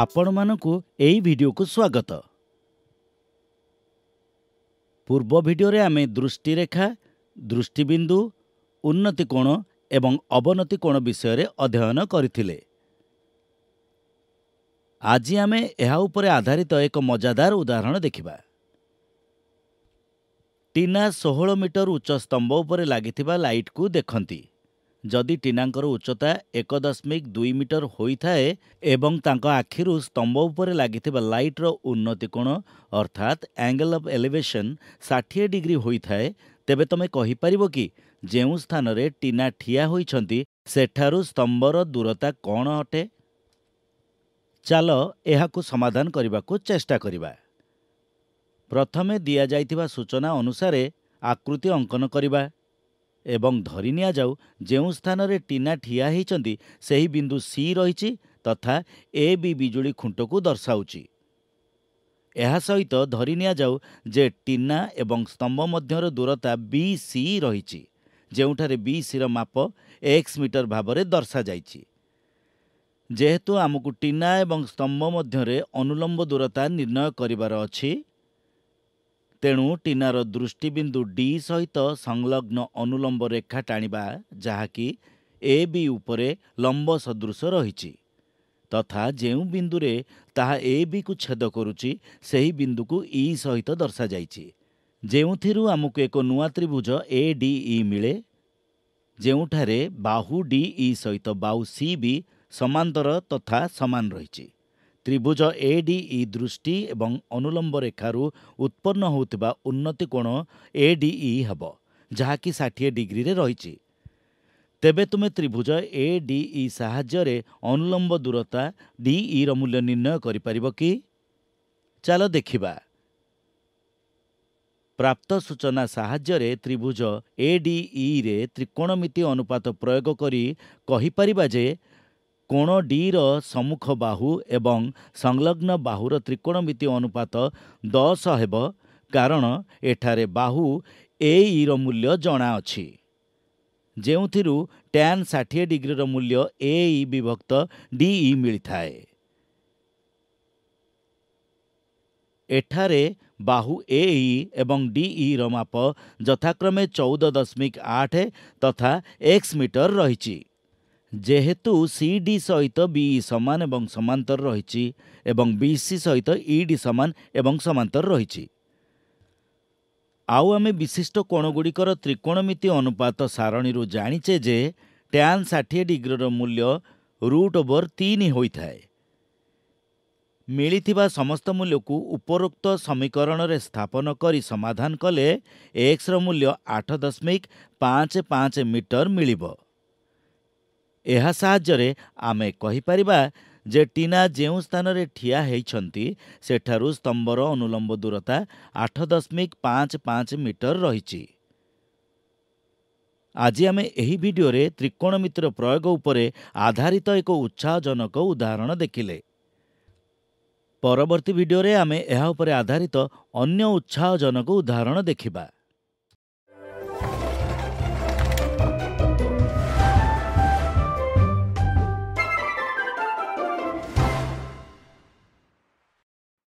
ଆପଣମାନଙ୍କୁ ଏହି ଭିଡ଼ିଓକୁ ସ୍ୱାଗତ ପୂର୍ବ ଭିଡ଼ିଓରେ ଆମେ ଦୃଷ୍ଟିରେଖା ଦୃଷ୍ଟିବିନ୍ଦୁ ଉନ୍ନତି କୋଣ ଏବଂ ଅବନତି କୋଣ ବିଷୟରେ ଅଧ୍ୟୟନ କରିଥିଲେ ଆଜି ଆମେ ଏହା ଉପରେ ଆଧାରିତ ଏକ ମଜାଦାର ଉଦାହରଣ ଦେଖିବା ଟିନା ଷୋହଳ ମିଟର ଉଚ୍ଚ ସ୍ତମ୍ଭ ଉପରେ ଲାଗିଥିବା ଲାଇଟ୍କୁ ଦେଖନ୍ତି ଯଦି ଟିନାଙ୍କର ଉଚ୍ଚତା ଏକ ଦଶମିକ ଦୁଇ ମିଟର ହୋଇଥାଏ ଏବଂ ତାଙ୍କ ଆଖିରୁ ସ୍ତମ୍ଭ ଉପରେ ଲାଗିଥିବା ଲାଇଟ୍ର ଉନ୍ନତି କୋଣ ଅର୍ଥାତ୍ ଆଙ୍ଗେଲ୍ ଅଫ୍ ଏଲିଭେସନ୍ ଷାଠିଏ ଡିଗ୍ରୀ ହୋଇଥାଏ ତେବେ ତୁମେ କହିପାରିବ କି ଯେଉଁ ସ୍ଥାନରେ ଟିନା ଠିଆ ହୋଇଛନ୍ତି ସେଠାରୁ ସ୍ତମ୍ଭର ଦୂରତା କ'ଣ ଅଟେ ଚାଲ ଏହାକୁ ସମାଧାନ କରିବାକୁ ଚେଷ୍ଟା କରିବା ପ୍ରଥମେ ଦିଆଯାଇଥିବା ସୂଚନା ଅନୁସାରେ ଆକୃତି ଅଙ୍କନ କରିବା ଏବଂ ଧରି ନିଆଯାଉ ଯେଉଁ ସ୍ଥାନରେ ଟିନା ଠିଆ ହୋଇଛନ୍ତି ସେହି ବିନ୍ଦୁ ସି ରହିଛି ତଥା ଏ ବି ବିଜୁଳି ଖୁଣ୍ଟକୁ ଦର୍ଶାଉଛି ଏହା ସହିତ ଧରି ନିଆଯାଉ ଯେ ଟିନା ଏବଂ ସ୍ତମ୍ଭ ମଧ୍ୟର ଦୂରତା ବି ସି ରହିଛି ଯେଉଁଠାରେ ବି ସିର ମାପ ଏକ୍ସ ମିଟର ଭାବରେ ଦର୍ଶାଯାଇଛି ଯେହେତୁ ଆମକୁ ଟିନା ଏବଂ ସ୍ତମ୍ଭ ମଧ୍ୟରେ ଅନୁଲମ୍ବ ଦୂରତା ନିର୍ଣ୍ଣୟ କରିବାର ଅଛି ତେଣୁ ଟିନାର ଦୃଷ୍ଟିବିନ୍ଦୁ ଡି ସହିତ ସଂଲଗ୍ନ ଅନୁଲମ୍ବ ରେଖା ଟାଣିବା ଯାହାକି ଏ ବି ଉପରେ ଲମ୍ବ ସଦୃଶ ରହିଛି ତଥା ଯେଉଁ ବିନ୍ଦୁରେ ତାହା ଏ ବିକୁ ଛେଦ କରୁଛି ସେହି ବିନ୍ଦୁକୁ ଇ ସହିତ ଦର୍ଶାଯାଇଛି ଯେଉଁଥିରୁ ଆମକୁ ଏକ ନୂଆ ତ୍ରିଭୁଜ ଏ ଡି ଇ ମିଳେ ଯେଉଁଠାରେ ବାହୁ ଡି ଇ ସହିତ ବାହୁ ସି ବି ସମାନ୍ତର ତଥା ସମାନ ରହିଛି ত্রিভুজ এডিই দৃষ্টি এবং অনুলম্ব রেখাରୁ ଉତ୍ପନ୍ନ ହେଉଥିବା ଉନ୍ନତି କୋଣ ଏଡିଇ ହେବ ଯାହାକି ଷାଠିଏ ଡିଗ୍ରୀରେ ରହିଛି ତେବେ ତୁମେ ତ୍ରିଭୁଜ ଏଡିଇ ସାହାଯ୍ୟରେ ଅନୁଲମ୍ବ ଦୂରତା ଡିଇର ମୂଲ୍ୟ ନିର୍ଣ୍ଣୟ କରିପାରିବ କି ଚାଲ ଦେଖିବା ପ୍ରାପ୍ତ ସୂଚନା ସାହାଯ୍ୟରେ ତ୍ରିଭୁଜ ଏଡିଇରେ ତ୍ରିକୋଣମିତି ଅନୁପାତ ପ୍ରୟୋଗ କରି କହିପାରିବା ଯେ କୋଣ ଡିର ସମ୍ମୁଖ ବାହୁ ଏବଂ ସଂଲଗ୍ନ ବାହୁର ତ୍ରିକୋଣମିତି ଅନୁପାତ ଦଶ ହେବ କାରଣ ଏଠାରେ ବାହୁ ଏଇର ମୂଲ୍ୟ ଜଣାଅଛି ଯେଉଁଥିରୁ ଟ୍ୟାନ୍ ଷାଠିଏ ଡିଗ୍ରୀର ମୂଲ୍ୟ ଏ ଇ ବିଭକ୍ତ ଡି ଇ ମିଳିଥାଏ ଏଠାରେ ବାହୁ ଏ ଇ ଏବଂ ଡି ଇର ମାପ ଯଥାକ୍ରମେ ଚଉଦ ଦଶମିକ ଆଠ ତଥା ଏକ୍ସ ମିଟର ରହିଛି ଯେହେତୁ ସି ଡି ସହିତ ବି ଇ ସମାନ ଏବଂ ସମାନ୍ତର ରହିଛି ଏବଂ ବି ସି ସହିତ ଇ e ଡି ସମାନ ଏବଂ ସମାନ୍ତର ରହିଛି ଆଉ ଆମେ ବିଶିଷ୍ଟ କୋଣଗୁଡ଼ିକର ତ୍ରିକୋଣମିତି ଅନୁପାତ ସାରଣୀରୁ ଜାଣିଛେ ଯେ ଟ୍ୟାନ୍ ଷାଠିଏ ଡିଗ୍ରୀର ମୂଲ୍ୟ ରୁଟ୍ ଓଭର୍ ତିନି ହୋଇଥାଏ ମିଳିଥିବା ସମସ୍ତ ମୂଲ୍ୟକୁ ଉପରୋକ୍ତ ସମୀକରଣରେ ସ୍ଥାପନ କରି ସମାଧାନ କଲେ ଏକ୍ସର ମୂଲ୍ୟ ଆଠ ଦଶମିକ ପାଞ୍ଚ ପାଞ୍ଚ ମିଟର ମିଳିବ ଏହା ସାହାଯ୍ୟରେ ଆମେ କହିପାରିବା ଯେ ଟିନା ଯେଉଁ ସ୍ଥାନରେ ଠିଆ ହୋଇଛନ୍ତି ସେଠାରୁ ସ୍ତମ୍ଭର ଅନୁଲମ୍ବ ଦୂରତା ଆଠ ଦଶମିକ ପାଞ୍ଚ ପାଞ୍ଚ ମିଟର ରହିଛି ଆଜି ଆମେ ଏହି ଭିଡ଼ିଓରେ ତ୍ରିକୋଣମିତ୍ର ପ୍ରୟୋଗ ଉପରେ ଆଧାରିତ ଏକ ଉତ୍ସାହଜନକ ଉଦାହରଣ ଦେଖିଲେ ପରବର୍ତ୍ତୀ ଭିଡ଼ିଓରେ ଆମେ ଏହା ଉପରେ ଆଧାରିତ ଅନ୍ୟ ଉତ୍ସାହଜନକ ଉଦାହରଣ ଦେଖିବା